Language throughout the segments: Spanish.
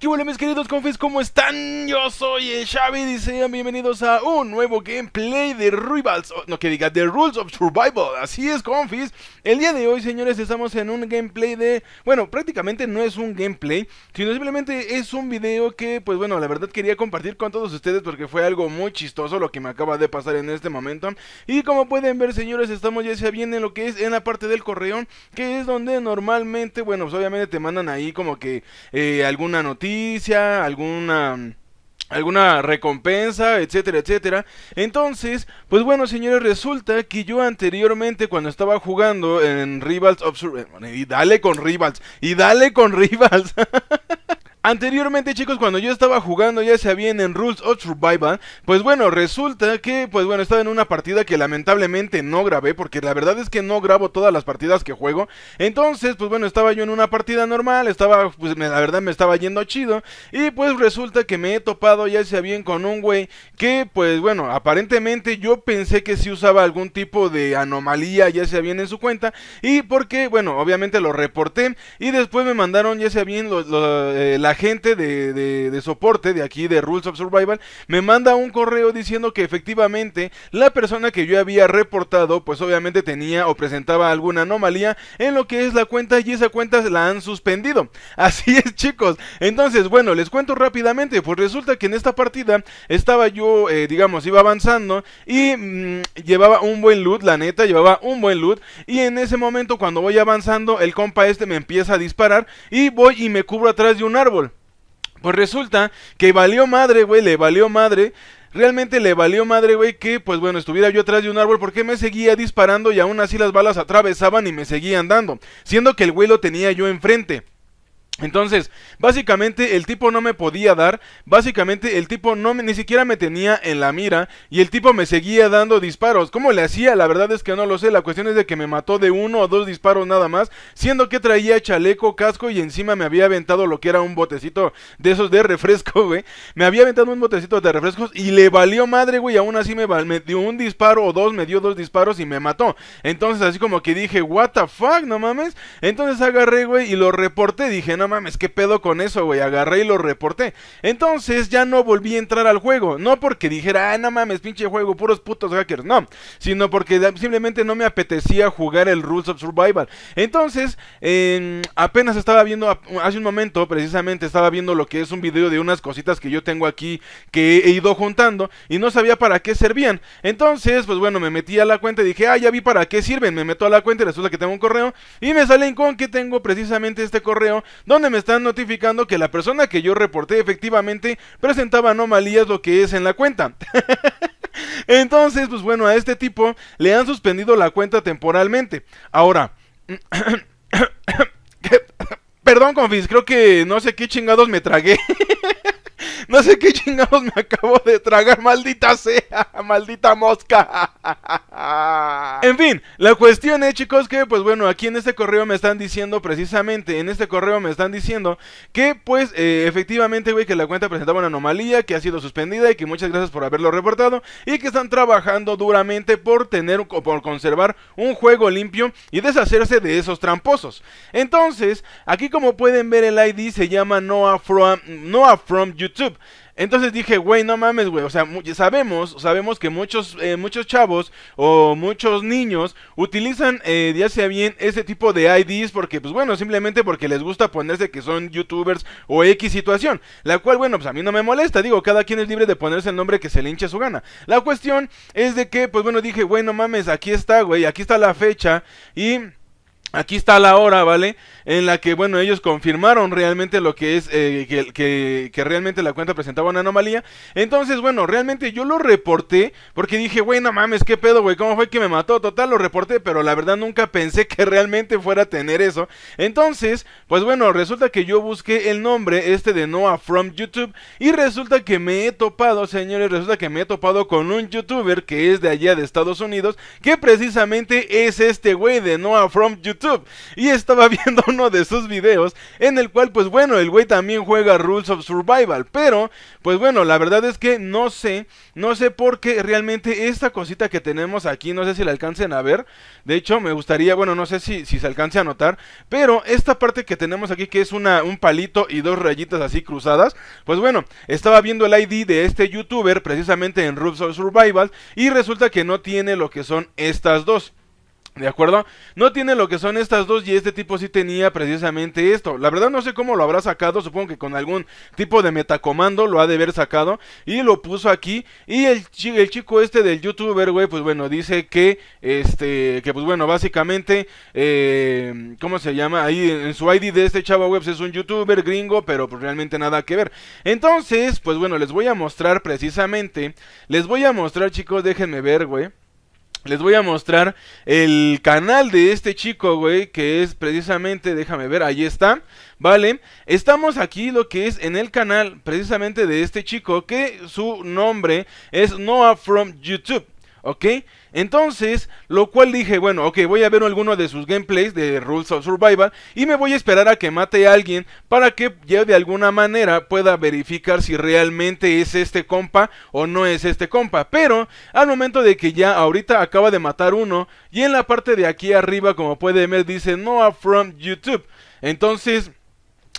¿Qué bueno mis queridos confis? ¿Cómo están? Yo soy el Xavi y sean bienvenidos a un nuevo gameplay de Rivals, no que diga, The Rules of Survival, así es confis El día de hoy señores estamos en un gameplay de, bueno prácticamente no es un gameplay Sino simplemente es un video que pues bueno la verdad quería compartir con todos ustedes porque fue algo muy chistoso lo que me acaba de pasar en este momento Y como pueden ver señores estamos ya sea bien en lo que es en la parte del correo Que es donde normalmente, bueno pues obviamente te mandan ahí como que eh, alguna noticia alguna alguna recompensa, etcétera, etcétera. Entonces, pues bueno, señores, resulta que yo anteriormente cuando estaba jugando en Rivals of eh, y dale con Rivals, y dale con Rivals. Anteriormente chicos, cuando yo estaba jugando ya sea bien en Rules of Survival, pues bueno, resulta que, pues bueno, estaba en una partida que lamentablemente no grabé, porque la verdad es que no grabo todas las partidas que juego, entonces, pues bueno, estaba yo en una partida normal, estaba, pues la verdad me estaba yendo chido, y pues resulta que me he topado ya sea bien con un güey que, pues bueno, aparentemente yo pensé que sí usaba algún tipo de anomalía ya sea bien en su cuenta, y porque, bueno, obviamente lo reporté, y después me mandaron ya sea bien eh, la la gente de, soporte de aquí de Rules of Survival me manda un correo diciendo que efectivamente la persona que yo había reportado pues obviamente tenía o presentaba alguna anomalía en lo que es la cuenta y esa cuenta la han suspendido. Así es chicos. Entonces bueno, les cuento rápidamente. Pues resulta que en esta partida estaba yo, eh, digamos, iba avanzando y mm, llevaba un buen loot, la neta, llevaba un buen loot. Y en ese momento cuando voy avanzando el compa este me empieza a disparar y voy y me cubro atrás de un árbol. Pues resulta que valió madre, güey, le valió madre. Realmente le valió madre, güey, que pues bueno, estuviera yo atrás de un árbol porque me seguía disparando y aún así las balas atravesaban y me seguían dando, siendo que el güey lo tenía yo enfrente. Entonces, básicamente el tipo no me podía dar, básicamente el tipo no ni siquiera me tenía en la mira y el tipo me seguía dando disparos. ¿Cómo le hacía? La verdad es que no lo sé, la cuestión es de que me mató de uno o dos disparos nada más, siendo que traía chaleco, casco y encima me había aventado lo que era un botecito de esos de refresco, güey. Me había aventado un botecito de refrescos y le valió madre, güey, aún así me, me dio un disparo o dos, me dio dos disparos y me mató. Entonces, así como que dije, "What the fuck, no mames." Entonces agarré, güey, y lo reporté, dije, "No mames, ¿qué pedo con eso, güey? Agarré y lo reporté. Entonces ya no volví a entrar al juego. No porque dijera, ah, no mames, pinche juego, puros putos hackers. No, sino porque simplemente no me apetecía jugar el Rules of Survival. Entonces, em, apenas estaba viendo, hace un momento precisamente estaba viendo lo que es un video de unas cositas que yo tengo aquí que he ido juntando y no sabía para qué servían. Entonces, pues bueno, me metí a la cuenta y dije, ah, ya vi para qué sirven. Me meto a la cuenta y resulta que tengo un correo y me salen con que tengo precisamente este correo donde me están notificando que la persona que yo reporté efectivamente presentaba anomalías lo que es en la cuenta. Entonces, pues bueno, a este tipo le han suspendido la cuenta temporalmente. Ahora, perdón, confis, creo que no sé qué chingados me tragué. No sé qué chingados me acabo de tragar, maldita sea, maldita mosca. En fin, la cuestión es, chicos, que pues bueno, aquí en este correo me están diciendo precisamente, en este correo me están diciendo que pues eh, efectivamente, güey, que la cuenta presentaba una anomalía, que ha sido suspendida y que muchas gracias por haberlo reportado y que están trabajando duramente por tener o por conservar un juego limpio y deshacerse de esos tramposos. Entonces, aquí como pueden ver el ID se llama Noah from, Noah from YouTube. Entonces dije, güey, no mames, güey. O sea, sabemos, sabemos que muchos, eh, muchos chavos o muchos niños utilizan, eh, ya sea bien, ese tipo de IDs porque, pues bueno, simplemente porque les gusta ponerse que son youtubers o X situación. La cual, bueno, pues a mí no me molesta. Digo, cada quien es libre de ponerse el nombre que se le hinche su gana. La cuestión es de que, pues bueno, dije, güey, no mames, aquí está, güey, aquí está la fecha y aquí está la hora, ¿vale? en la que, bueno, ellos confirmaron realmente lo que es, eh, que, realmente la cuenta presentaba una anomalía. Entonces, bueno, realmente yo lo reporté porque dije, güey, no mames, qué pedo, güey, ¿cómo fue que me mató? Total, lo reporté, pero la verdad nunca pensé que realmente fuera a tener eso. Entonces, pues bueno, resulta que yo busqué el nombre este de Noah From YouTube y resulta que me he topado, señores, resulta que me he topado con un youtuber que es de allá de Estados Unidos, que precisamente es este güey de Noah From YouTube. Y estaba viendo de sus videos en el cual pues bueno, el güey también juega Rules of Survival, pero pues bueno, la verdad es que no sé, no sé por qué realmente esta cosita que tenemos aquí, no sé si la alcancen a ver, de hecho me gustaría, bueno, no sé si, si se alcance a notar, pero esta parte que tenemos aquí que es una, un palito y dos rayitas así cruzadas, pues bueno, estaba viendo el ID de este youtuber precisamente en Rules of Survival y resulta que no tiene lo que son estas dos. ¿De acuerdo? No tiene lo que son estas dos y este tipo sí tenía precisamente esto. La verdad no sé cómo lo habrá sacado, supongo que con algún tipo de metacomando lo ha de haber sacado y lo puso aquí. Y el, chico este del youtuber, güey, pues bueno, dice que, este, que pues bueno, básicamente, eh, ¿cómo se llama? Ahí en su ID de este chavo, web pues es un youtuber gringo, pero pues realmente nada que ver. Entonces, pues bueno, les voy a mostrar precisamente, les voy a mostrar chicos, déjenme ver, güey. Les voy a mostrar el canal de este chico, güey, que es precisamente, déjame ver, ahí está, ¿vale? Estamos aquí lo que es en el canal precisamente de este chico, que su nombre es Noah from YouTube, ¿ok? Entonces, lo cual dije, bueno, ok, voy a ver alguno de sus gameplays de Rules of Survival y me voy a esperar a que mate a alguien para que ya de alguna manera pueda verificar si realmente es este compa o no es este compa. Pero al momento de que ya ahorita acaba de matar uno y en la parte de aquí arriba, como puede ver, dice Noah from YouTube. Entonces...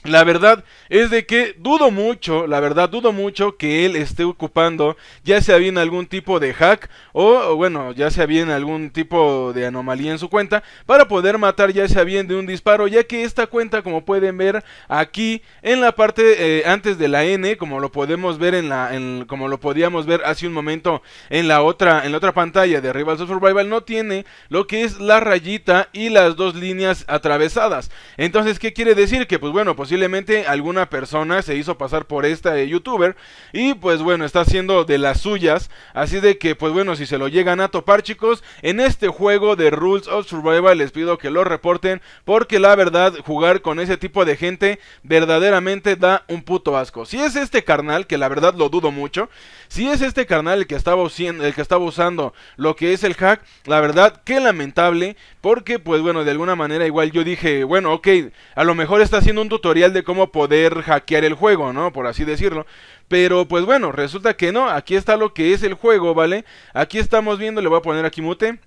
La verdad es de que dudo mucho, la verdad dudo mucho que él esté ocupando ya sea bien algún tipo de hack o bueno, ya sea bien algún tipo de anomalía en su cuenta para poder matar ya sea bien de un disparo, ya que esta cuenta como pueden ver aquí en la parte eh, antes de la N, como lo podemos ver en la como lo podíamos ver hace un momento en la otra en la otra pantalla de Rivals of Survival no tiene lo que es la rayita y las dos líneas atravesadas. Entonces, ¿qué quiere decir? Que pues bueno, pues posiblemente alguna persona se hizo pasar por esta youtuber y pues bueno, está haciendo de las suyas, así de que pues bueno, si se lo llegan a topar chicos, en este juego de Rules of Survival les pido que lo reporten porque la verdad jugar con ese tipo de gente verdaderamente da un puto asco. Si es este carnal, que la verdad lo dudo mucho, si es este carnal el que estaba, el que estaba usando lo que es el hack, la verdad que lamentable porque pues bueno, de alguna manera igual yo dije, bueno, ok, a lo mejor está haciendo un tutorial de cómo poder hackear el juego, ¿no? Por así decirlo. Pero pues bueno, resulta que no, aquí está lo que es el juego, ¿vale? Aquí estamos viendo, le voy a poner aquí mute.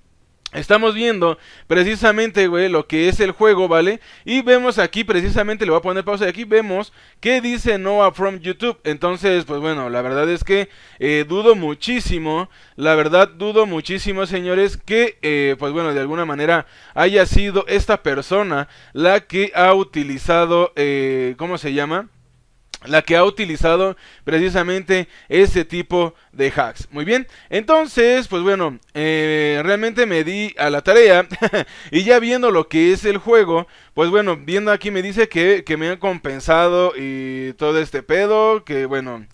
Estamos viendo precisamente, güey, lo que es el juego, ¿vale? Y vemos aquí precisamente, le voy a poner pausa, y aquí vemos que dice Noah from YouTube. Entonces, pues bueno, la verdad es que eh, dudo muchísimo, la verdad dudo muchísimo, señores, que, eh, pues bueno, de alguna manera haya sido esta persona la que ha utilizado, eh, ¿cómo se llama? la que ha utilizado precisamente ese tipo de hacks. Muy bien, entonces, pues bueno, eh, realmente me di a la tarea y ya viendo lo que es el juego, pues bueno, viendo aquí me dice que, que me han compensado y todo este pedo, que bueno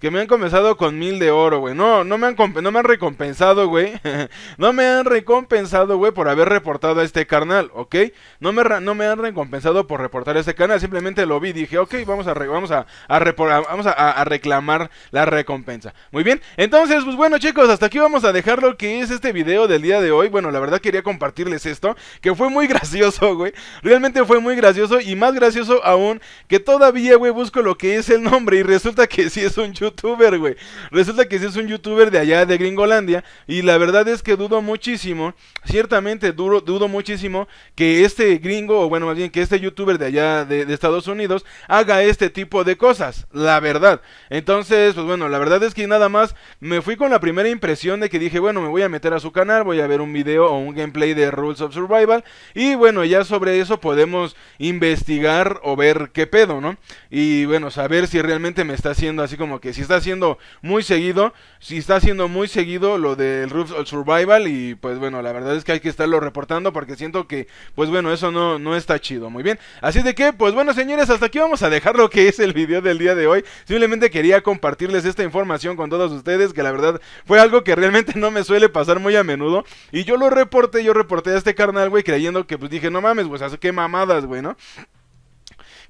que me han comenzado con mil de oro, güey. No, no me han, no me han recompensado, güey. no me han recompensado, güey, por haber reportado a este canal, ¿ok? No me, no me han recompensado por reportar a este canal. Simplemente lo vi dije, ok, vamos a, vamos a, a, reclamar la recompensa. Muy bien. Entonces, pues bueno, chicos, hasta aquí vamos a dejar lo que es este video del día de hoy. Bueno, la verdad quería compartirles esto, que fue muy gracioso, güey. Realmente fue muy gracioso y más gracioso aún que todavía, güey, busco lo que es el nombre y resulta que sí es un chulo youtuber, güey. Resulta que si es un youtuber de allá, de Gringolandia. Y la verdad es que dudo muchísimo, ciertamente duro, dudo muchísimo que este gringo, o bueno, más bien que este youtuber de allá de, de Estados Unidos, haga este tipo de cosas. La verdad. Entonces, pues bueno, la verdad es que nada más me fui con la primera impresión de que dije, bueno, me voy a meter a su canal, voy a ver un video o un gameplay de Rules of Survival. Y bueno, ya sobre eso podemos investigar o ver qué pedo, ¿no? Y bueno, saber si realmente me está haciendo así como que si está siendo muy seguido, si está haciendo muy seguido lo del roof Survival y pues bueno, la verdad es que hay que estarlo reportando porque siento que pues bueno, eso no, no está chido, muy bien. Así de que pues bueno señores, hasta aquí vamos a dejar lo que es el video del día de hoy. Simplemente quería compartirles esta información con todos ustedes que la verdad fue algo que realmente no me suele pasar muy a menudo y yo lo reporté, yo reporté a este carnal, güey, creyendo que pues dije, no mames, pues hace qué mamadas, güey, ¿no?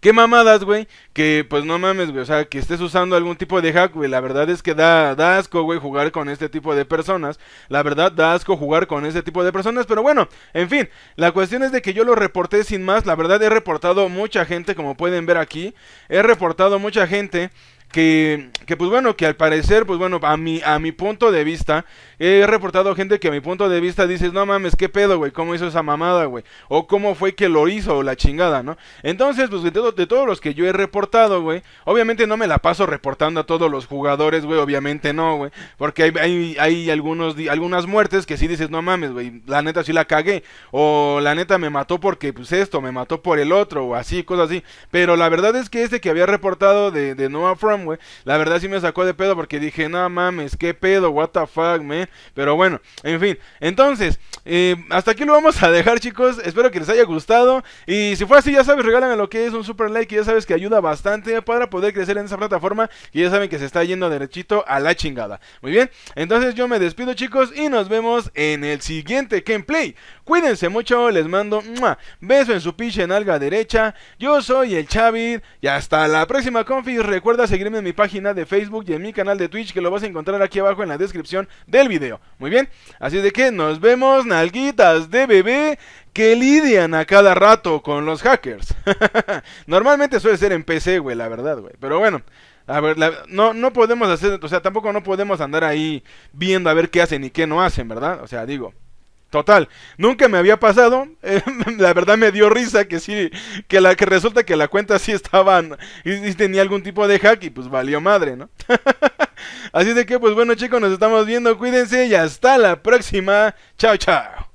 Qué mamadas, güey. Que pues no mames, güey. O sea, que estés usando algún tipo de hack, güey. La verdad es que da, da asco, güey, jugar con este tipo de personas. La verdad da asco jugar con este tipo de personas. Pero bueno, en fin. La cuestión es de que yo lo reporté sin más. La verdad he reportado mucha gente, como pueden ver aquí. He reportado mucha gente. Que, que pues bueno, que al parecer, pues bueno, a mi, a mi punto de vista, he reportado gente que a mi punto de vista dices, no mames, qué pedo, güey, cómo hizo esa mamada, güey, o cómo fue que lo hizo, la chingada, ¿no? Entonces, pues de, todos los que yo he reportado, güey, obviamente no me la paso reportando a todos los jugadores, güey, obviamente no, güey, porque hay, hay, hay algunos, algunas muertes que sí dices, no mames, güey, la neta sí la cagué, o la neta me mató porque, pues esto, me mató por el otro, o así, cosas así, pero la verdad es que este que había reportado de, de Noah From, güey, la verdad sí me sacó de pedo porque dije, no mames, qué pedo, what the fuck, man. Pero bueno, en fin. Entonces, eh, hasta aquí lo vamos a dejar, chicos. Espero que les haya gustado. Y si fue así, ya sabes, regálame lo que es un super like. Que ya sabes que ayuda bastante para poder crecer en esa plataforma. y ya saben que se está yendo derechito a la chingada. Muy bien, entonces yo me despido, chicos. Y nos vemos en el siguiente gameplay. Cuídense mucho, les mando un beso en su pinche nalga derecha. Yo soy el Chavir. Y hasta la próxima, confi. Recuerda seguirme en mi página de Facebook y en mi canal de Twitch. Que lo vas a encontrar aquí abajo en la descripción del video. Muy bien, así de que nos vemos, nalguitas de bebé que lidian a cada rato con los hackers. Normalmente suele ser en PC, güey, la verdad, güey. Pero bueno, a ver, no, no podemos hacer, o sea, tampoco no podemos andar ahí viendo a ver qué hacen y qué no hacen, ¿verdad? O sea, digo, Total, nunca me había pasado. la verdad me dio risa que sí, que la que resulta que la cuenta sí estaba y, y, tenía algún tipo de hack y pues valió madre, ¿no? Así de que, pues bueno, chicos, nos estamos viendo. Cuídense y hasta la próxima. Chao, chao.